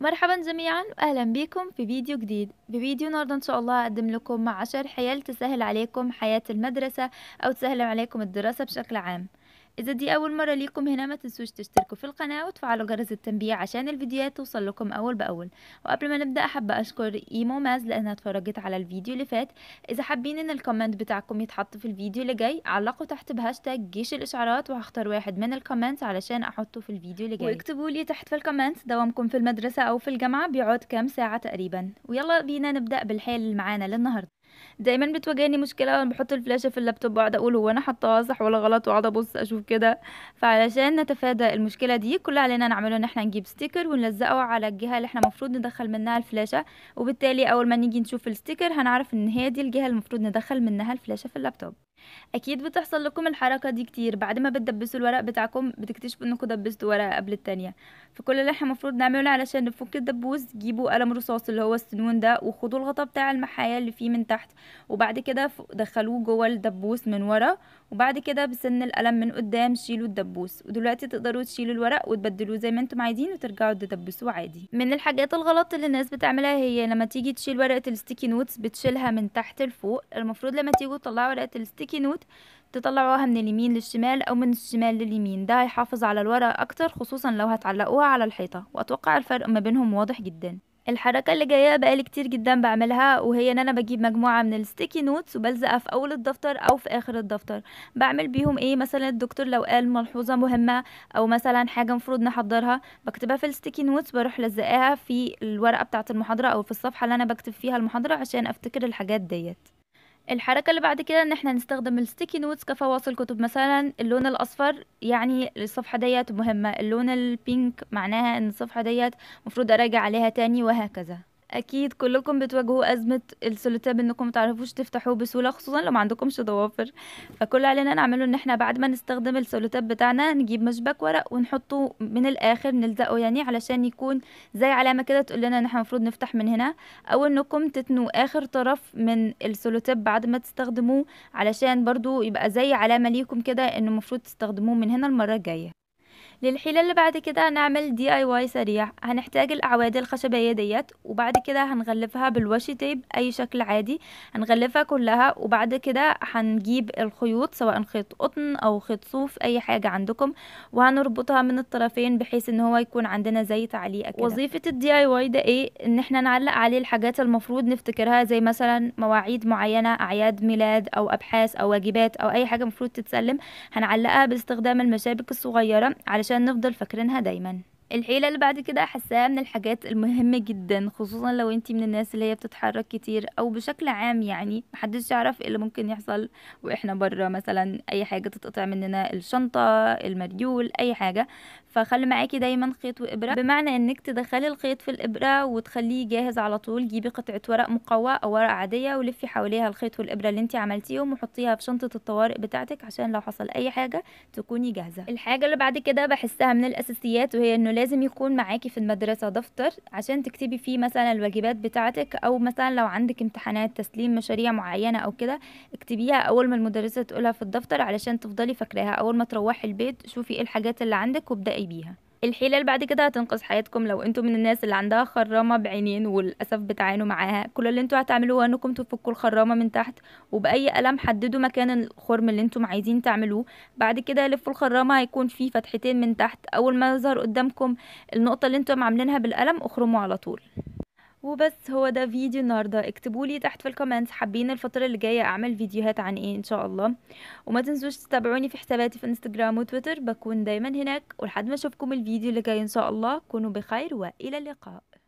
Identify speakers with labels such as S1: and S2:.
S1: مرحبا جميعا واهلا بكم في فيديو جديد في فيديو النهارده ان شاء الله اقدم لكم 10 حيل تسهل عليكم حياه المدرسه او تسهل عليكم الدراسه بشكل عام إذا دي أول مرة ليكم هنا ما تنسوش تشتركوا في القناة وتفعلوا جرس التنبيه عشان الفيديوهات توصل لكم أول بأول وقبل ما نبدأ أحب أشكر إيمو ماز لأنها اتفرجت على الفيديو اللي فات إذا حابين إن الكومنت بتاعكم يتحط في الفيديو اللي جاي علقوا تحت بهاشتاج جيش الإشعارات وهختار واحد من الكومنتس علشان أحطه في الفيديو اللي جاي واكتبوا لي تحت في الكومنتس دوامكم في المدرسة أو في الجامعة بيقعد كام ساعة تقريبا ويلا بينا نبدأ بالحيل اللي معانا للنهاردة دايما بتواجهني مشكله وانا بحط الفلاشه في اللابتوب واقعد اقول هو انا حطاها صح ولا غلط واقعد ابص اشوف كده فعلشان نتفادى المشكله دي كل علينا نعمله ان احنا نجيب ستيكر ونلزقه على الجهه اللي احنا المفروض ندخل منها الفلاشه وبالتالي اول ما نيجي نشوف الستيكر هنعرف ان هي دي الجهه المفروض ندخل منها الفلاشه في اللابتوب اكيد بتحصل لكم الحركه دي كتير بعد ما بتدبسوا الورق بتاعكم بتكتشفوا انكم دبستوا ورقه قبل التانية فكل اللي احنا المفروض نعمله علشان نفك الدبوس جيبوا قلم رصاص اللي هو السنون ده وخدوا الغطا بتاع المحايا اللي فيه من تحت وبعد كده دخلوه جوه الدبوس من ورا وبعد كده بسن القلم من قدام شيلوا الدبوس ودلوقتي تقدروا تشيلوا الورق وتبدلوه زي ما انتم عايزين وترجعوا تدبسوه عادي من الحاجات الغلط اللي الناس بتعملها هي لما تيجي تشيل ورقه الستيكي نوتس بتشيلها من تحت لفوق المفروض لما تيجوا تطلعوا ورقه الستيكي الكينوت تطلعوها من اليمين للشمال او من الشمال لليمين ده هيحافظ على الورق اكتر خصوصا لو هتعلقوها على الحيطه واتوقع الفرق ما بينهم واضح جدا الحركه اللي جايه بقالي كتير جدا بعملها وهي ان انا بجيب مجموعه من الستيكي نوتس وبلزقها في اول الدفتر او في اخر الدفتر بعمل بيهم ايه مثلا الدكتور لو قال ملحوظه مهمه او مثلا حاجه مفروض نحضرها بكتبها في الستيكي نوتس بروح لزقاها في الورقه بتاعه المحاضره او في الصفحه اللي انا بكتب فيها المحاضره عشان افتكر الحاجات ديت الحركة اللي بعد كده ان احنا نستخدم الستيكي نوتس كفواصل كتب مثلا اللون الاصفر يعني الصفحة ديت مهمة اللون البينك معناها ان الصفحة ديت مفروض اراجع عليها تاني وهكذا اكيد كلكم بتواجهوا ازمه السوليتاب انكم متعرفوش تفتحوه بسهوله خصوصا لو ما عندكمش ضوافر فكل علينا نعمله ان احنا بعد ما نستخدم السوليتاب بتاعنا نجيب مشبك ورق ونحطه من الاخر نلزقه يعني علشان يكون زي علامه كده تقول لنا ان احنا المفروض نفتح من هنا او انكم تتنوا اخر طرف من السوليتاب بعد ما تستخدموه علشان برضو يبقى زي علامه ليكم كده انه المفروض تستخدموه من هنا المره الجايه للحيلة اللي بعد كده هنعمل دي اي واي سريع هنحتاج الاعواد الخشبية ديت وبعد كده هنغلفها بالوشي تيب اي شكل عادي هنغلفها كلها وبعد كده هنجيب الخيوط سواء خيط قطن او خيط صوف اي حاجة عندكم وهنربطها من الطرفين بحيث ان هو يكون عندنا زي تعليقة كده وظيفة الدي اي واي ده ايه ان احنا نعلق عليه الحاجات المفروض نفتكرها زي مثلا مواعيد معينة اعياد ميلاد او ابحاث او واجبات او اي حاجة مفروض تتسلم هنعلقها باستخدام المشابك الصغيرة على علشان نفضل فاكرينها دايما الحيلة اللي بعد كده حاساها من الحاجات المهمة جدا خصوصا لو انتي من الناس اللي هي بتتحرك كتير او بشكل عام يعني محدش يعرف ايه اللي ممكن يحصل واحنا بره مثلا اي حاجة تتقطع مننا الشنطة المريول اي حاجة فخلي معاكي دايما خيط وابرة بمعنى انك تدخلي الخيط في الابرة وتخليه جاهز على طول جيبي قطعة ورق مقوى او ورق عادية ولفي حواليها الخيط والابرة اللي انتي عملتيهم وحطيها في شنطة الطوارئ بتاعتك عشان لو حصل اي حاجة تكوني جاهزة الحاجة اللي بعد كده بحسها من الاساسيات وهي انه لازم يكون معاكي في المدرسة دفتر عشان تكتبي فيه مثلا الواجبات بتاعتك أو مثلا لو عندك امتحانات تسليم مشاريع معينة أو كده اكتبيها أول ما المدرسة تقولها في الدفتر علشان تفضلي فاكراها أول ما تروحي البيت شوفي ايه الحاجات اللي عندك وابدأي بيها الحلال بعد كده هتنقذ حياتكم لو انتوا من الناس اللي عندها خرامة بعينين وللأسف بتعانوا معاها كل اللي انتوا هتعملوه انكم تفكوا الخرامة من تحت وبأي قلم حددوا مكان الخرم اللي انتم عايزين تعملوه بعد كده لفوا الخرامة هيكون فيه فتحتين من تحت أول ما يظهر قدامكم النقطة اللي انتم عاملينها بالقلم اخرموا على طول وبس هو ده فيديو النهارده اكتبوا لي تحت في الكومنتس حابين الفتره اللي جايه اعمل فيديوهات عن ايه ان شاء الله وما تنسوش تتابعوني في حساباتي في انستجرام وتويتر بكون دايما هناك ولحد ما اشوفكم الفيديو اللي جاي ان شاء الله كونوا بخير والى اللقاء